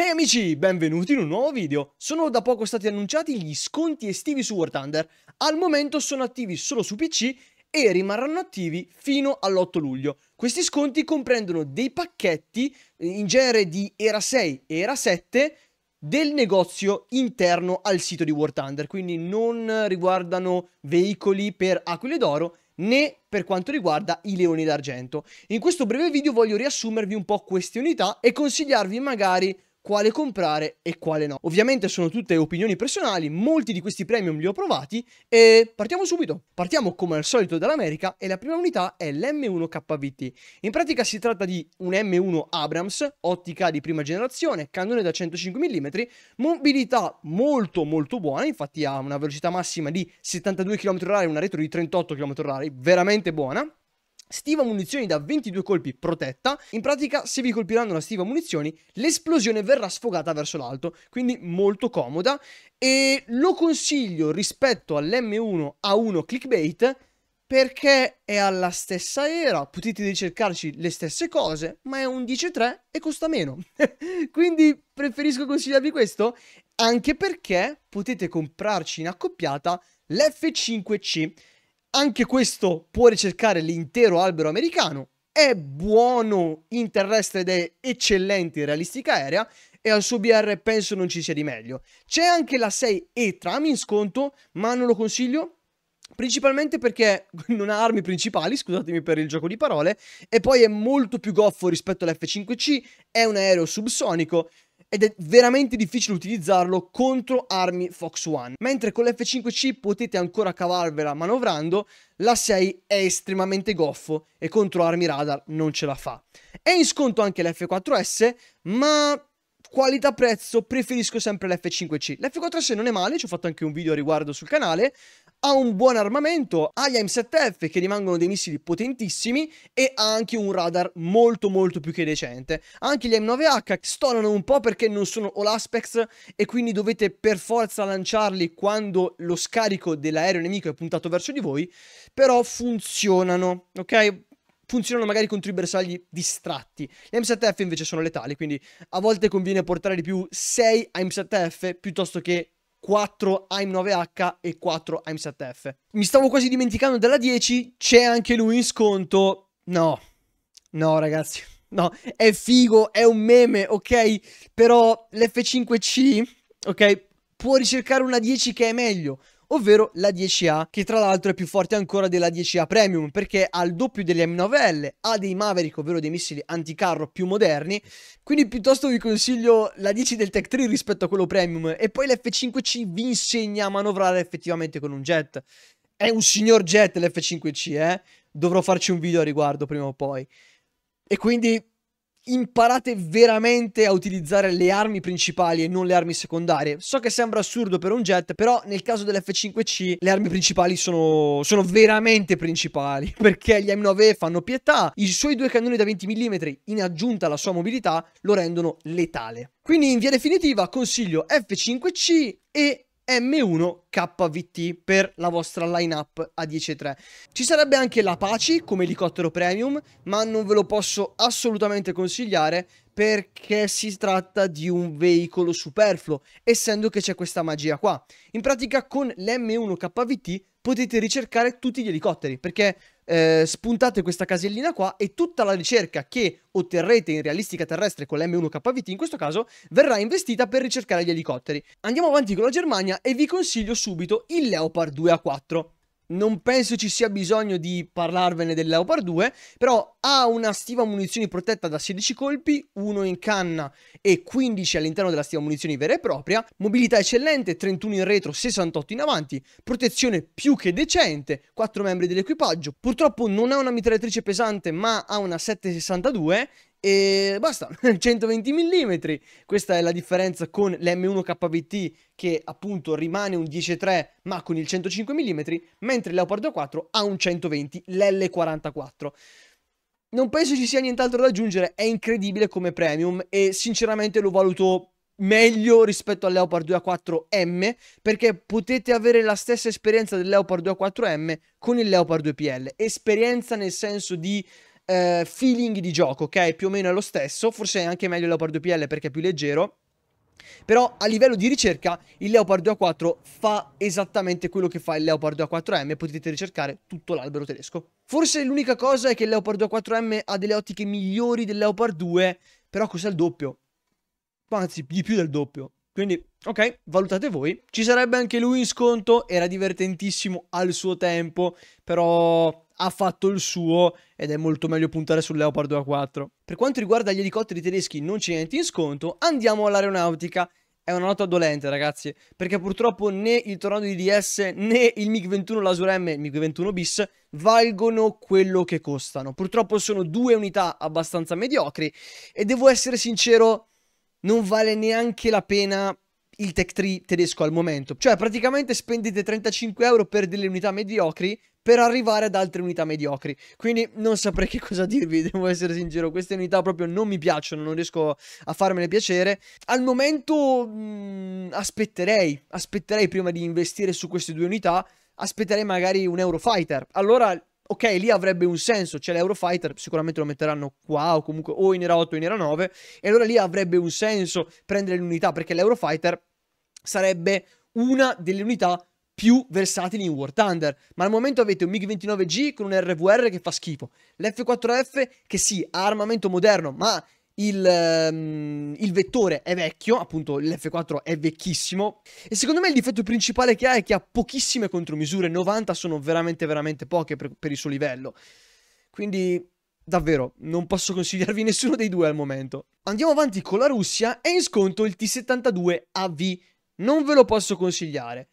Ehi hey amici, benvenuti in un nuovo video. Sono da poco stati annunciati gli sconti estivi su War Thunder. Al momento sono attivi solo su PC e rimarranno attivi fino all'8 luglio. Questi sconti comprendono dei pacchetti eh, in genere di Era 6 e Era 7 del negozio interno al sito di War Thunder, quindi non riguardano veicoli per aquile d'oro né per quanto riguarda i leoni d'argento. In questo breve video voglio riassumervi un po' queste unità e consigliarvi magari quale comprare e quale no. Ovviamente sono tutte opinioni personali, molti di questi premium li ho provati e partiamo subito. Partiamo come al solito dall'America e la prima unità è l'M1 KVT. In pratica si tratta di un M1 Abrams, ottica di prima generazione, cannone da 105 mm, mobilità molto molto buona, infatti ha una velocità massima di 72 km/h una retro di 38 km/h, veramente buona. Stiva munizioni da 22 colpi protetta, in pratica se vi colpiranno la stiva munizioni l'esplosione verrà sfogata verso l'alto, quindi molto comoda e lo consiglio rispetto all'M1 A1 clickbait perché è alla stessa era, potete ricercarci le stesse cose, ma è un 10.3 e costa meno. Quindi preferisco consigliarvi questo, anche perché potete comprarci in accoppiata l'F5C anche questo può ricercare l'intero albero americano, è buono in terrestre ed è eccellente in realistica aerea e al suo BR penso non ci sia di meglio. C'è anche la 6 e tram in sconto, ma non lo consiglio Principalmente perché non ha armi principali, scusatemi per il gioco di parole, e poi è molto più goffo rispetto all'F5C, è un aereo subsonico, ed è veramente difficile utilizzarlo contro armi Fox One. Mentre con l'F5C potete ancora cavarvela manovrando, la 6 è estremamente goffo e contro armi radar non ce la fa. È in sconto anche l'F4S, ma qualità-prezzo preferisco sempre l'F5C. L'F4S non è male, ci ho fatto anche un video a riguardo sul canale, ha un buon armamento, ha gli m 7 f che rimangono dei missili potentissimi e ha anche un radar molto molto più che decente. Anche gli m 9 h stonano un po' perché non sono all aspects e quindi dovete per forza lanciarli quando lo scarico dell'aereo nemico è puntato verso di voi, però funzionano, ok? funzionano magari contro i bersagli distratti. Gli M7F invece sono letali, quindi a volte conviene portare di più 6 m 7 f piuttosto che 4 AIM9H e 4 AIM7F. Mi stavo quasi dimenticando della 10, c'è anche lui in sconto. No, no ragazzi, no, è figo, è un meme, ok? Però l'F5C, ok, può ricercare una 10 che è meglio ovvero la 10A, che tra l'altro è più forte ancora della 10A Premium, perché ha il doppio delle M9L, ha dei Maverick, ovvero dei missili anticarro più moderni, quindi piuttosto vi consiglio la 10 del Tech 3 rispetto a quello Premium, e poi l'F5C vi insegna a manovrare effettivamente con un jet. È un signor jet l'F5C, eh? Dovrò farci un video a riguardo prima o poi. E quindi imparate veramente a utilizzare le armi principali e non le armi secondarie. So che sembra assurdo per un jet, però nel caso dell'F5C le armi principali sono, sono veramente principali, perché gli M9E fanno pietà, i suoi due cannoni da 20 mm in aggiunta alla sua mobilità lo rendono letale. Quindi in via definitiva consiglio F5C e M1KVT per la vostra lineup a 10.3. Ci sarebbe anche l'Apache come elicottero premium, ma non ve lo posso assolutamente consigliare perché si tratta di un veicolo superfluo, essendo che c'è questa magia qua. In pratica con l'M1KVT potete ricercare tutti gli elicotteri, perché eh, spuntate questa casellina qua e tutta la ricerca che otterrete in realistica terrestre con l'M1KVT in questo caso verrà investita per ricercare gli elicotteri. Andiamo avanti con la Germania e vi consiglio subito il Leopard 2A4 non penso ci sia bisogno di parlarvene del Leopard 2, però ha una stiva munizioni protetta da 16 colpi, 1 in canna e 15 all'interno della stiva munizioni vera e propria, mobilità eccellente, 31 in retro, 68 in avanti, protezione più che decente, 4 membri dell'equipaggio, purtroppo non ha una mitragliatrice pesante ma ha una 762 e basta, 120 mm, questa è la differenza con l'M1 KVT che appunto rimane un 10.3 ma con il 105 mm, mentre il Leopardo 4 ha un 120 l'L44. Non penso ci sia nient'altro da aggiungere, è incredibile come premium e sinceramente lo valuto meglio rispetto al Leopard 2A4M perché potete avere la stessa esperienza del Leopard 2A4M con il Leopard 2PL. Esperienza nel senso di eh, feeling di gioco, ok? Più o meno è lo stesso, forse è anche meglio il Leopard 2 PL perché è più leggero. Però a livello di ricerca il Leopard 2 A4 fa esattamente quello che fa il Leopard 2 A4M, potete ricercare tutto l'albero tedesco. Forse l'unica cosa è che il Leopard 2 A4M ha delle ottiche migliori del Leopard 2, però cos'è il doppio? Anzi, di più del doppio. Quindi, ok, valutate voi. Ci sarebbe anche lui in sconto, era divertentissimo al suo tempo, però ha fatto il suo ed è molto meglio puntare sul Leopard 2A4. Per quanto riguarda gli elicotteri tedeschi non c'è niente in sconto, andiamo all'aeronautica. È una nota dolente ragazzi, perché purtroppo né il Tornado DDS né il MiG-21 Laser M, il MiG-21 bis, valgono quello che costano. Purtroppo sono due unità abbastanza mediocri e devo essere sincero, non vale neanche la pena il tech tree tedesco al momento. Cioè praticamente spendete 35 euro per delle unità mediocri per arrivare ad altre unità mediocri. Quindi non saprei che cosa dirvi, devo essere sincero, queste unità proprio non mi piacciono, non riesco a farmele piacere. Al momento mh, mm, aspetterei, aspetterei prima di investire su queste due unità, aspetterei magari un Eurofighter. Allora ok, lì avrebbe un senso, c'è l'Eurofighter, sicuramente lo metteranno qua o comunque o in era 8 o in era 9, e allora lì avrebbe un senso prendere l'unità perché l'Eurofighter sarebbe una delle unità più versatili in War Thunder. Ma al momento avete un MiG-29G con un RVR che fa schifo. L'F4F che sì, ha armamento moderno, ma il, um, il, vettore è vecchio, appunto l'F4 è vecchissimo e secondo me il difetto principale che ha è che ha pochissime contromisure, 90 sono veramente veramente poche per, per il suo livello, quindi davvero non posso consigliarvi nessuno dei due al momento. Andiamo avanti con la Russia, è in sconto il T-72 AV non ve lo posso consigliare.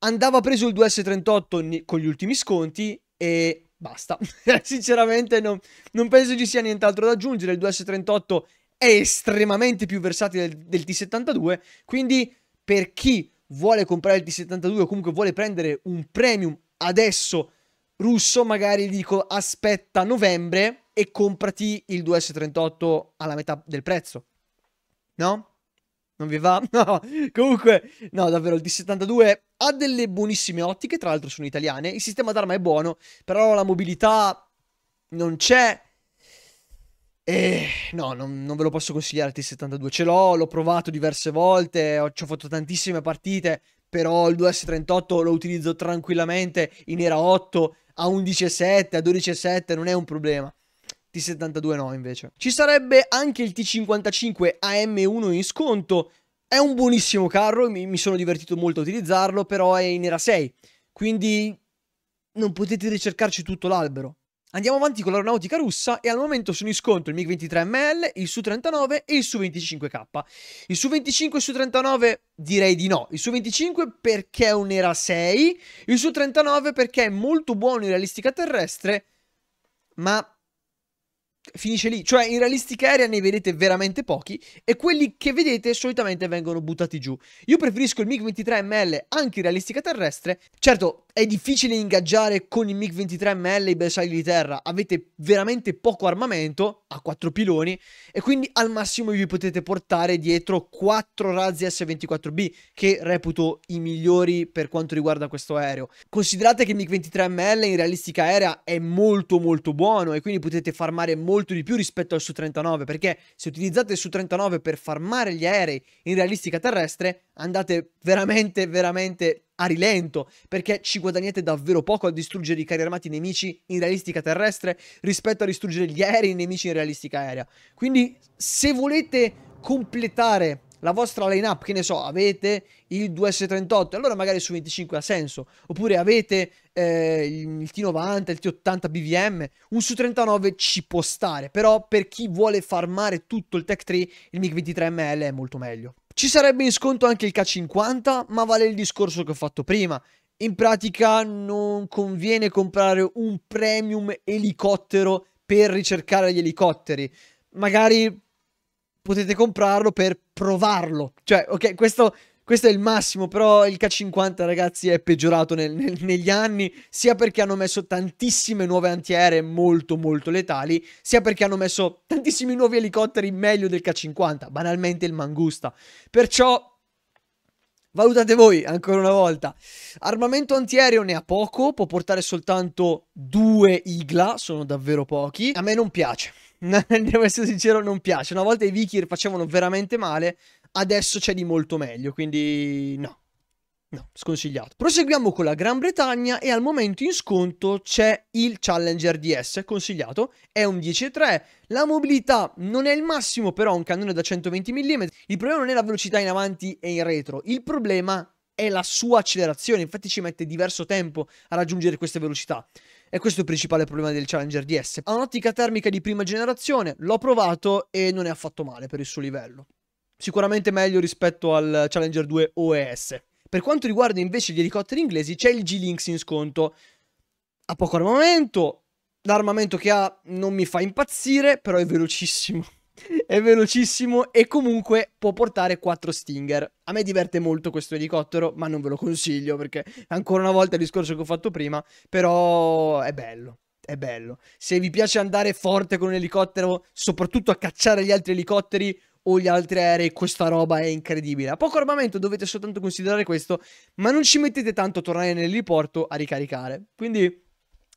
Andava preso il 2S38 con gli ultimi sconti e basta. Sinceramente non, non, penso ci sia nient'altro da aggiungere. Il 2S38 è estremamente più versatile del, del T72, quindi per chi vuole comprare il T72 o comunque vuole prendere un premium adesso russo, magari dico aspetta novembre e comprati il 2S38 alla metà del prezzo. No? Non vi va? No, comunque, no, davvero, il D72 ha delle buonissime ottiche, tra l'altro sono italiane, il sistema d'arma è buono, però la mobilità non c'è. E no, non, non, ve lo posso consigliare il T72, ce l'ho, l'ho provato diverse volte, ho, ci ho fatto tantissime partite, però il 2S38 lo utilizzo tranquillamente in era 8 a 11,7, a 12,7, non è un problema. T72 no invece. Ci sarebbe anche il T55 AM1 in sconto. È un buonissimo carro, mi sono divertito molto a utilizzarlo, però è in era 6. Quindi non potete ricercarci tutto l'albero. Andiamo avanti con l'aeronautica russa e al momento sono in sconto il MiG-23ML, il Su-39 e il Su-25K. Il Su-25 e Su-39 direi di no. Il Su-25 perché è un Era 6, il Su-39 perché è molto buono in realistica terrestre, ma finisce lì. Cioè, in realistic area ne vedete veramente pochi e quelli che vedete solitamente vengono buttati giù. Io preferisco il MiG-23ML anche in realistica terrestre. Certo, è difficile ingaggiare con il MiG-23ML i bersagli di terra, avete veramente poco armamento, a 4 piloni, e quindi al massimo vi potete portare dietro 4 razzi S-24B, che reputo i migliori per quanto riguarda questo aereo. Considerate che il MiG-23ML in realistica aerea è molto molto buono, e quindi potete farmare molto di più rispetto al Su-39, perché se utilizzate il Su-39 per farmare gli aerei in realistica terrestre, andate veramente veramente a rilento, perché ci guadagnate davvero poco a distruggere i carri armati nemici in realistica terrestre rispetto a distruggere gli aerei nemici in realistica aerea. Quindi se volete completare la vostra lineup, che ne so, avete il 2S38, allora magari su 25 ha senso, oppure avete eh, il T90, il T80 BVM, un su 39 ci può stare, però per chi vuole farmare tutto il Tech 3, il MiG 23ML è molto meglio. Ci sarebbe in sconto anche il K50, ma vale il discorso che ho fatto prima. In pratica non conviene comprare un premium elicottero per ricercare gli elicotteri. Magari potete comprarlo per provarlo. Cioè, ok, questo questo è il massimo, però il K50 ragazzi è peggiorato nel, nel, negli anni, sia perché hanno messo tantissime nuove antiaeree molto molto letali, sia perché hanno messo tantissimi nuovi elicotteri meglio del K50, banalmente il Mangusta. Perciò Valutate voi, ancora una volta. Armamento antiaereo ne ha poco, può portare soltanto due igla, sono davvero pochi. A me non piace, devo essere sincero, non piace. Una volta i Vikir facevano veramente male, adesso c'è di molto meglio, quindi no. No, sconsigliato. Proseguiamo con la Gran Bretagna e al momento in sconto c'è il Challenger DS, consigliato, è un 10.3, la mobilità non è il massimo però ha un cannone da 120 mm, il problema non è la velocità in avanti e in retro, il problema è la sua accelerazione, infatti ci mette diverso tempo a raggiungere queste velocità. E questo è il principale problema del Challenger DS. Ha un'ottica termica di prima generazione, l'ho provato e non è affatto male per il suo livello sicuramente meglio rispetto al Challenger 2 OES. Per quanto riguarda invece gli elicotteri inglesi, c'è il G-Lynx in sconto. Ha poco armamento, l'armamento che ha non mi fa impazzire, però è velocissimo. è velocissimo e comunque può portare 4 Stinger. A me diverte molto questo elicottero, ma non ve lo consiglio perché ancora una volta il discorso che ho fatto prima, però è bello. È bello. Se vi piace andare forte con un elicottero, soprattutto a cacciare gli altri elicotteri, o gli altri aerei, questa roba è incredibile. A poco armamento dovete soltanto considerare questo, ma non ci mettete tanto a tornare nell'eliporto a ricaricare. Quindi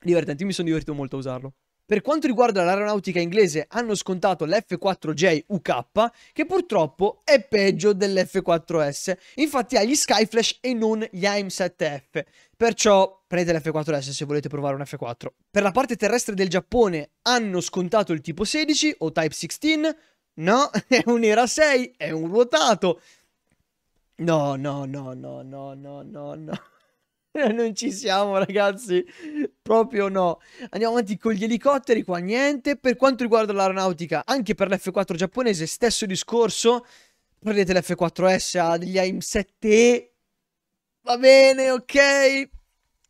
divertente, io mi sono divertito molto a usarlo. Per quanto riguarda l'aeronautica inglese, hanno scontato l'F4J UK, che purtroppo è peggio dell'F4S. Infatti ha gli Skyflash e non gli AIM-7F. Perciò prendete l'F4S se volete provare un F4. Per la parte terrestre del Giappone hanno scontato il tipo 16 o Type 16, No, è un Era 6, è un ruotato. No, no, no, no, no, no, no, no. Non ci siamo, ragazzi. Proprio no. Andiamo avanti con gli elicotteri. Qua niente. Per quanto riguarda l'aeronautica, anche per l'F4 giapponese, stesso discorso. Prendete l'F4S, ha degli AIM-7E. Va bene, ok.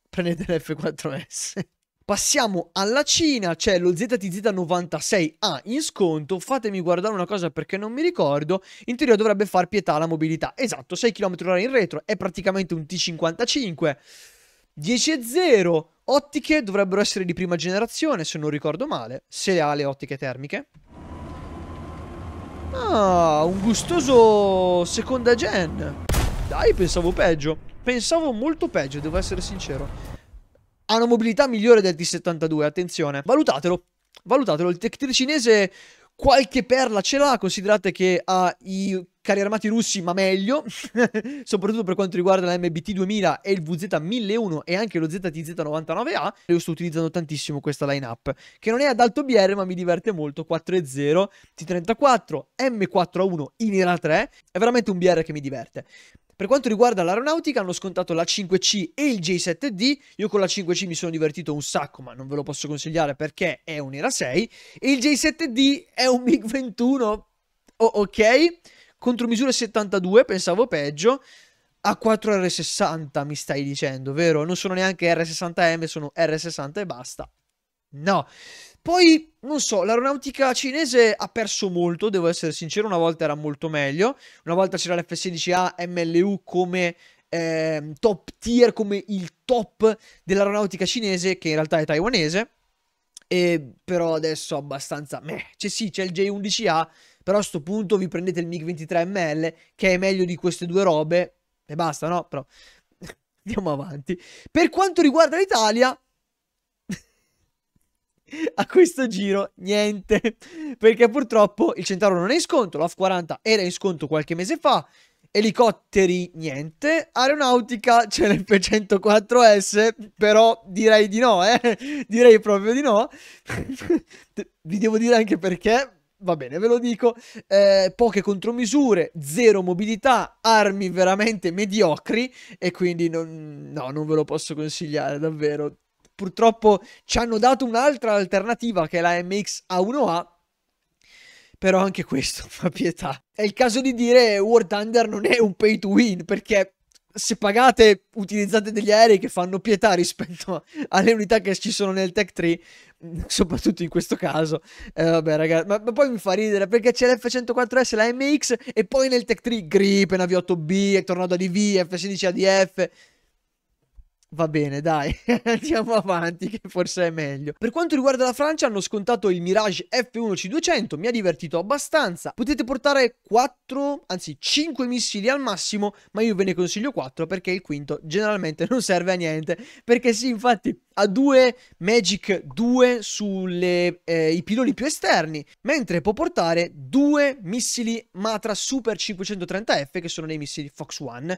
Prendete l'F4S. Passiamo alla Cina, c'è lo ZTZ96A ah, in sconto, fatemi guardare una cosa perché non mi ricordo, in teoria dovrebbe far pietà la mobilità, esatto, 6 km h in retro, è praticamente un T55, 10.0, ottiche dovrebbero essere di prima generazione se non ricordo male, se ha le ottiche termiche. Ah, un gustoso seconda gen, dai pensavo peggio, pensavo molto peggio, devo essere sincero ha una mobilità migliore del T72, attenzione, valutatelo, valutatelo, il Tech 3 cinese qualche perla ce l'ha, considerate che ha i carri armati russi, ma meglio, soprattutto per quanto riguarda la MBT 2000 e il VZ 1001 e anche lo ZTZ 99A, io sto utilizzando tantissimo questa lineup, che non è ad alto BR ma mi diverte molto, 4.0, T34, M4A1 in IRA 3, è veramente un BR che mi diverte. Per quanto riguarda l'aeronautica, hanno scontato la 5C e il J7D. Io con la 5C mi sono divertito un sacco, ma non ve lo posso consigliare perché è un Era 6. E il J7D è un MiG 21. Oh, ok. Contromisure 72, pensavo peggio. A 4R60 mi stai dicendo, vero? Non sono neanche R60M, sono R60 e basta. No. Poi, non so, l'aeronautica cinese ha perso molto, devo essere sincero, una volta era molto meglio, una volta c'era l'F-16A MLU come eh, top tier, come il top dell'aeronautica cinese, che in realtà è taiwanese, e però adesso abbastanza meh. C'è cioè, sì, c'è il J11A, però a questo punto vi prendete il MiG-23ML, che è meglio di queste due robe, e basta, no? Però andiamo avanti. Per quanto riguarda l'Italia, a questo giro niente, perché purtroppo il Centauro non è in sconto, l'AF-40 era in sconto qualche mese fa, elicotteri niente, aeronautica c'è l'F104S, però direi di no, eh? direi proprio di no, vi devo dire anche perché, va bene, ve lo dico, eh, poche contromisure, zero mobilità, armi veramente mediocri e quindi non, no, non ve lo posso consigliare davvero purtroppo ci hanno dato un'altra alternativa che è la MX A1A, però anche questo fa pietà. È il caso di dire War Thunder non è un pay to win perché se pagate utilizzate degli aerei che fanno pietà rispetto alle unità che ci sono nel Tech 3, soprattutto in questo caso. Eh, vabbè ragazzi, ma, ma, poi mi fa ridere perché c'è l'F104S, la MX e poi nel Tech 3 Gripen, AV8B, Tornado ADV, F16 ADF. Va bene, dai, andiamo avanti che forse è meglio. Per quanto riguarda la Francia hanno scontato il Mirage F1 C200, mi ha divertito abbastanza. Potete portare 4, anzi 5 missili al massimo, ma io ve ne consiglio 4 perché il quinto generalmente non serve a niente. Perché sì, infatti ha due Magic 2 sui eh, piloni più esterni, mentre può portare due missili Matra Super 530F che sono dei missili Fox One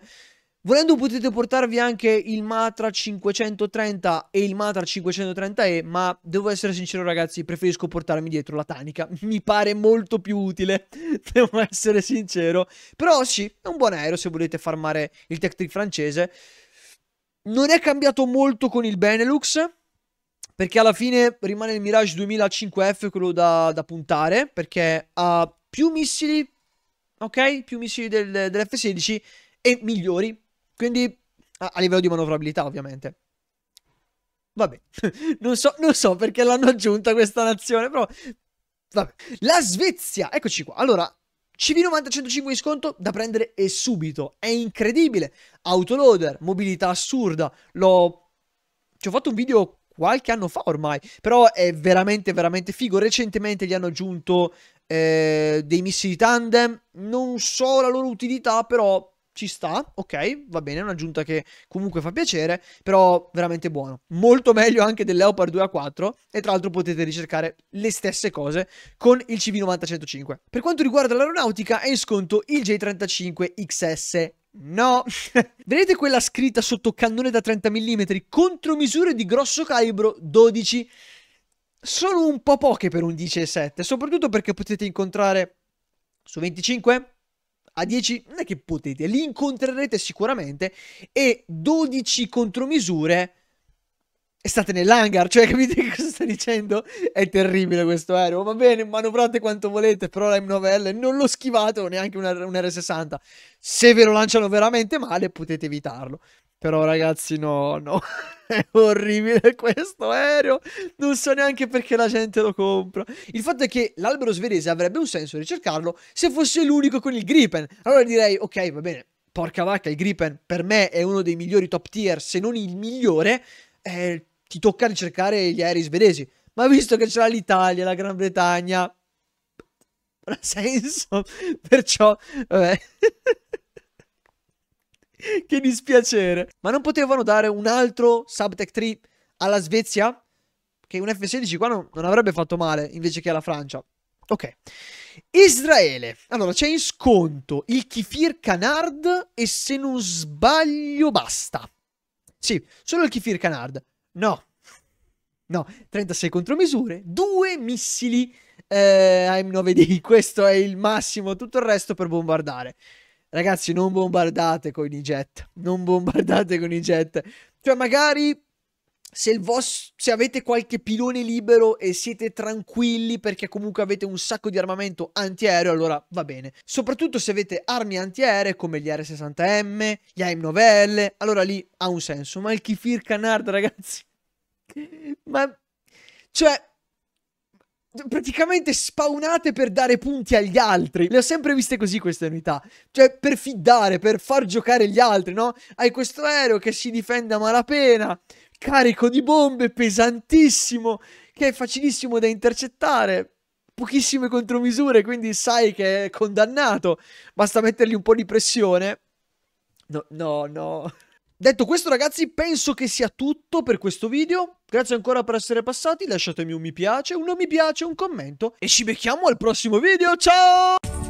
Volendo potete portarvi anche il Matra 530 e il Matra 530E, ma devo essere sincero ragazzi, preferisco portarmi dietro la Tanica, mi pare molto più utile, devo essere sincero. Però sì, è un buon aereo se volete farmare il Tech Trick francese. Non è cambiato molto con il Benelux, perché alla fine rimane il Mirage 2005F quello da, da puntare, perché ha più missili, ok? Più missili del, dell'F-16 e migliori quindi a, a livello di manovrabilità ovviamente. Vabbè, non so, non so perché l'hanno aggiunta questa nazione, però... Vabbè. La Svezia, eccoci qua. Allora, CV90 105 in sconto da prendere e subito. È incredibile. Autoloader, mobilità assurda. L'ho... Ci ho fatto un video qualche anno fa ormai, però è veramente veramente figo. Recentemente gli hanno aggiunto eh, dei missili tandem, non so la loro utilità, però ci sta, ok, va bene, è un'aggiunta che comunque fa piacere, però veramente buono. Molto meglio anche del Leopard 2A4 e tra l'altro potete ricercare le stesse cose con il CV90-105. Per quanto riguarda l'aeronautica è in sconto il J35XS No, vedete quella scritta sotto cannone da 30 mm, contromisure di grosso calibro 12. Sono un po' poche per un 10,7, soprattutto perché potete incontrare su 25, a 10 non è che potete, li incontrerete sicuramente e 12 contromisure e state nell'hangar, cioè capite cosa sto dicendo? È terribile questo aereo, va bene, manovrate quanto volete, però la M9L non l'ho schivato neanche un, R- un R60. Se ve lo lanciano veramente male potete evitarlo. Però ragazzi, no, no, è orribile questo aereo. Non so neanche perché la gente lo compra. Il fatto è che l'albero svedese avrebbe un senso ricercarlo se fosse l'unico con il Gripen. Allora direi, ok, va bene, porca vacca, il Gripen per me è uno dei migliori top tier, se non il migliore. Eh, ti tocca ricercare gli aerei svedesi. Ma visto che c'era l'Italia, la Gran Bretagna, non ha senso. Perciò, vabbè. che dispiacere. Ma non potevano dare un altro Subtech 3 alla Svezia? Che un F-16 qua non, non avrebbe fatto male invece che alla Francia. Ok. Israele. Allora, c'è in sconto il Kifir Canard e se non sbaglio basta. Sì, solo il Kifir Canard. No. No, 36 contromisure, due missili eh, AM9D, questo è il massimo, tutto il resto per bombardare. Ragazzi, non bombardate con i jet. Non bombardate con i jet. Cioè, magari se, il se avete qualche pilone libero e siete tranquilli perché comunque avete un sacco di armamento antiaereo, allora va bene. Soprattutto se avete armi antiaeree come gli R60M, gli AIM-9L, allora lì ha un senso. Ma il Kifir Canard, ragazzi... Ma... Cioè, praticamente spawnate per dare punti agli altri. Le ho sempre viste così queste unità. Cioè, per fiddare, per far giocare gli altri, no? Hai questo aereo che si difende a malapena, carico di bombe, pesantissimo, che è facilissimo da intercettare. Pochissime contromisure, quindi sai che è condannato. Basta mettergli un po' di pressione. No, no, no. Detto questo ragazzi penso che sia tutto per questo video, grazie ancora per essere passati, lasciatemi un mi piace, un non mi piace, un commento e ci becchiamo al prossimo video, ciao!